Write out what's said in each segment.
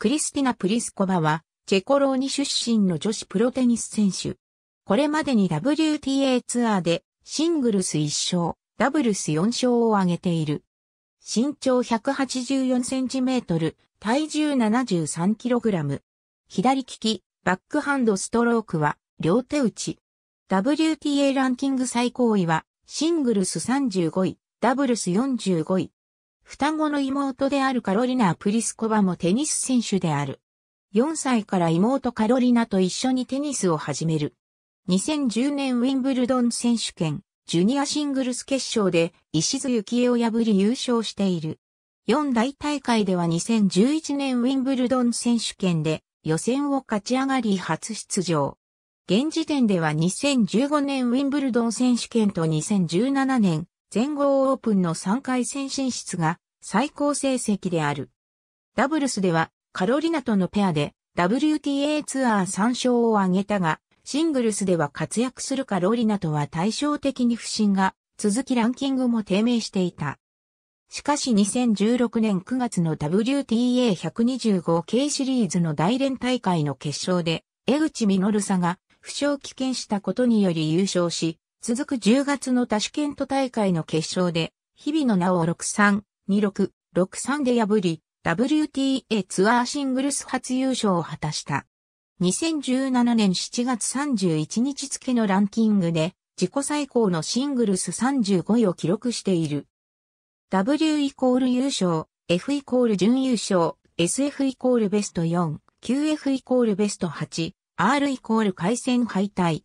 クリスティナ・プリスコバは、チェコローニ出身の女子プロテニス選手。これまでに WTA ツアーで、シングルス1勝、ダブルス4勝を挙げている。身長184センチメートル、体重73キログラム。左利き、バックハンドストロークは、両手打ち。WTA ランキング最高位は、シングルス35位、ダブルス45位、双子の妹であるカロリナ・プリスコバもテニス選手である。4歳から妹カロリナと一緒にテニスを始める。2010年ウィンブルドン選手権、ジュニアシングルス決勝で石津幸恵を破り優勝している。4大大会では2011年ウィンブルドン選手権で予選を勝ち上がり初出場。現時点では2015年ウィンブルドン選手権と2017年全豪オープンの3回戦進出が最高成績である。ダブルスではカロリナとのペアで WTA ツアー3勝を挙げたが、シングルスでは活躍するカロリナとは対照的に不振が続きランキングも低迷していた。しかし2016年9月の WTA125K シリーズの大連大会の決勝で江口実さが負傷棄権したことにより優勝し、続く10月のタシュケント大会の決勝で、日々の名を6-3、2-6、6-3で破り、WTA ツアーシングルス初優勝を果たした。2017年7月31日付のランキングで、自己最高のシングルス35位を記録している。W イコール優勝、F イコール準優勝、SF イコールベスト4、QF イコールベスト8、R イコール回戦敗退。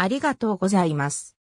ありがとうございます。